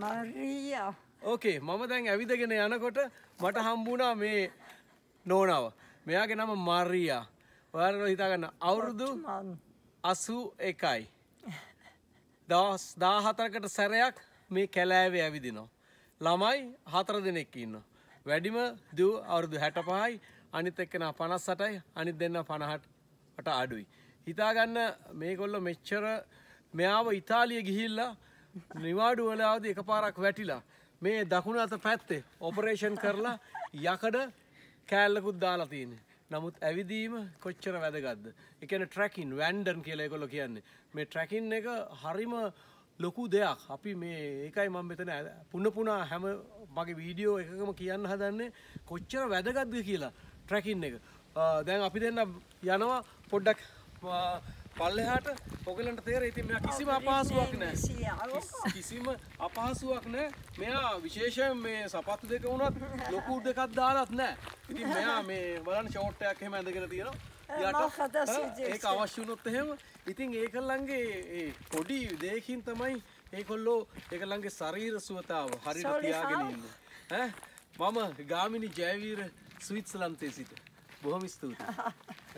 මරියා ඕකේ මම දැන් ඇවිදගෙන යනකොට මට හම්බුණා මේ නෝනාව මෙයාගේ නම මරියා ඔයාලට හිතාගන්න අවුරුදු අසු එකයි දවස් දාහතරකට සැරයක් මේ කැලෑවේ ඇවිදිනවා ළමයි හතර දෙනෙක් ඉන්න වැඩිම දූ අවුරුදු හැට පහයි අනිත් එක්කෙන පනස් සටයි අනිත් දෙන්න පණහටට අඩුයි හිතාගන්න මේගොල්ල මෙච්චර මෙයාව ඉතාලිය ගිහිල්ලා නිවාඩු වෙලාවද එක පාරක් වැටිලා මේ දකුණ අත පැත්තේ ඔපරේෂන් කරලා යකඩ කෑල්ලකුත් දාලා තියෙන. නමුත් ඇවිදීම කොච්චර වැදගත්ද. එකන ට්‍රැකින් වැන්ඩන් කියලා කොල කියන්නේ. මේ ට්‍රැකින් එක හරිම ලොකු දෙයක් අපි මේ ඒකයි මම මෙතන පුන්න පුනා හැම මගේ වීඩියෝ එකකම කියන්න හදන්නේ කොච්චර වැදගත්ද කියලා ට්‍රැකින් එක. දැන් අපි දෙන්න යනවා පොඩ්ඩක් පල්ලෙහාට පොගලන්ට තේරේ ඉතින් මෙයා කිසිම අපහසුාවක් නැහැ. කිසිම අපහසුාවක් නැහැ. මෙයා විශේෂයෙන් මේ සපත්තු දෙක වුණත් ලොකු උඩ එකක් දාලත් නැහැ. ඉතින් මෙයා මේ බලන්න ෂෝට් එකක් එහෙම ඇඳගෙන තියෙනවා. යාට ඒක අවශ්‍ය වුණොත් එහෙම ඉතින් ඒකලංගේ ඒ පොඩි දෙයකින් තමයි ඒකොල්ලෝ ඒකලංගේ ශරීර සුවතාව හරියට තියාගෙන ඉන්නේ. ඈ මම ගාමිණී ජයවීර ස්විට්සර්ලන්තයේ සිට බොහොම ස්තුතියි.